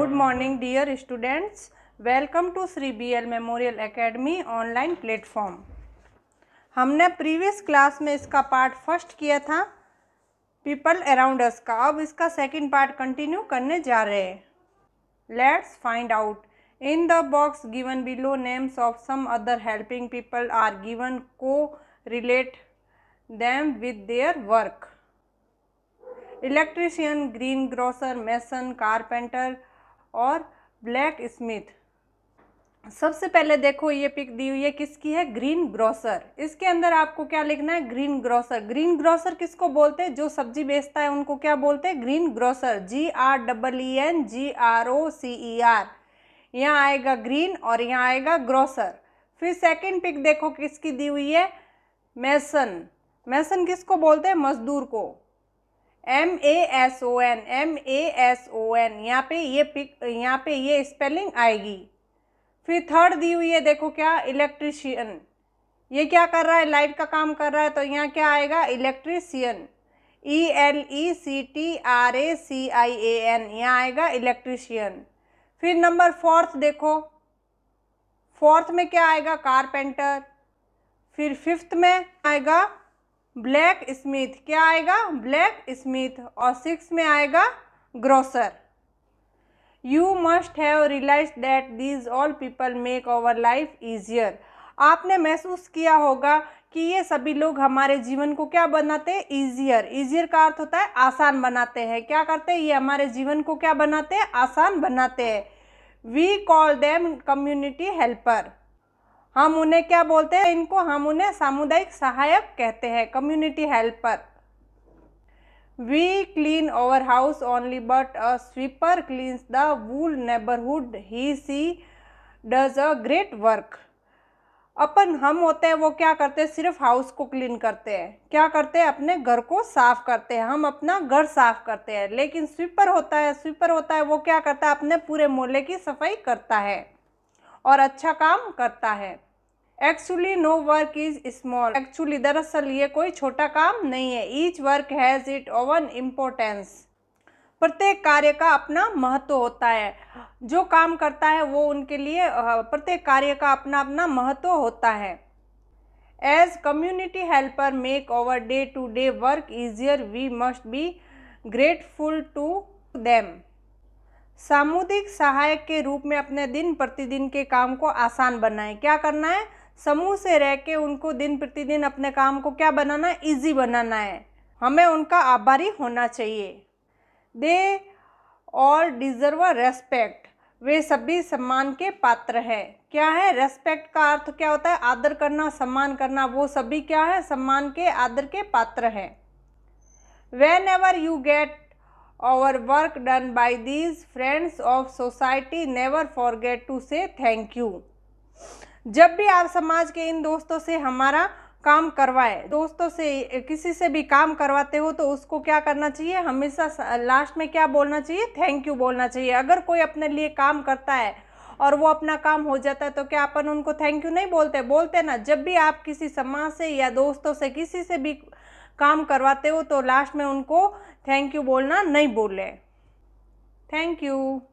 good morning dear students welcome to Shri B L memorial academy online platform हमने previous class में इसका part first किया था people around us का अब इसका सेकंड पार्ट कंटिन्यू करने जा रहे हैं let's find out in the box given below names of some other helping people are given को relate them with their work electrician greengrocer mason carpenter और blacksmith सबसे पहले देखो ये पिक दी हुई है किसकी है ग्रीन ग्रोसर इसके अंदर आपको क्या लिखना है ग्रीन ग्रोसर ग्रीन ग्रोसर किसको बोलते हैं जो सब्जी बेचता है उनको क्या बोलते हैं greengrocer G R double E N G R O C E R यहाँ आएगा ग्रीन और यहाँ आएगा ग्रोसर फिर सेकंड पिक देखो किसकी दी हुई है मैसन मैसन किसको बोलते हैं मजदूर को M A S O N M A S O N यहाँ पे ये पिक यहाँ पे ये स्पेलिंग आएगी फिर थर्ड दी हुई है देखो क्या इलेक्ट्रिशियन ये क्या कर रहा है लाइट का काम कर रहा है तो यहाँ क्या आएगा electrician E L E C T R A C I A N यहाँ आएगा इलेक्ट्रिशियन फिर नंबर फोर्थ देखो फोर्थ में क्या आएगा कारपेंटर फिर फिफ्थ में आएगा ब्लैक स्मिथ क्या आएगा ब्लैक स्मिथ और सिक्स में आएगा grocer you must have realise that these all people make our life easier आपने महसूस किया होगा कि ये सभी लोग हमारे जीवन को क्या बनाते हैं ईजियर ईजियर का अर्थ होता है आसान बनाते हैं क्या करते हैं ये हमारे जीवन को क्या बनाते हैं आसान बनाते हैं we call them community helper हम उन्हें क्या बोलते हैं इनको हम उन्हें सामुदायिक सहायक कहते हैं community helper we clean over house only but a sweeper cleans the whole neighbourhood he she does a great work upon हम होते हैं वो क्या करते हैं सिर्फ हाउस को क्लीन करते हैं क्या करते हैं अपने घर को साफ करते हैं हम अपना घर साफ करते हैं लेकिन स्वीपर होता है स्वीपर होता है वो क्या करता है अपने पूरे मोहल्ले की सफाई करता है और अच्छा काम करता है actually no work is small actually दरअसल ये कोई छोटा काम नहीं है each work has it own importance प्रत्येक कार्य का अपना महत्व होता है जो काम करता है वो उनके लिए प्रत्येक कार्य का अपना अपना महत्व होता है as community helper make over day to day work easier we must be grateful to them सामुदायिक सहायक के रूप में अपने दिन प्रतिदिन के काम को आसान बनाएं क्या करना है समूह से रह के उनको दिन प्रतिदिन अपने काम को क्या बनाना है ईजी बनाना है हमें उनका आभारी होना चाहिए दे और डिजर्व रेस्पेक्ट वे सभी सम्मान के पात्र हैं क्या है रेस्पेक्ट का अर्थ क्या होता है आदर करना सम्मान करना वो सभी क्या है सम्मान के आदर के पात्र हैं whenever you get our work done by these friends of society never forget to say thank you जब भी आप समाज के इन दोस्तों से हमारा काम करवाए दोस्तों से किसी से भी काम करवाते हो तो उसको क्या करना चाहिए हमेशा लास्ट में क्या बोलना चाहिए थैंक यू बोलना चाहिए अगर कोई अपने लिए काम करता है और वो अपना काम हो जाता है तो क्या अपन उनको थैंक यू नहीं बोलते बोलते ना जब भी आप किसी समाज से या दोस्तों से किसी से भी काम करवाते हो तो लास्ट में उनको थैंक यू बोलना नहीं बोले थैंक यू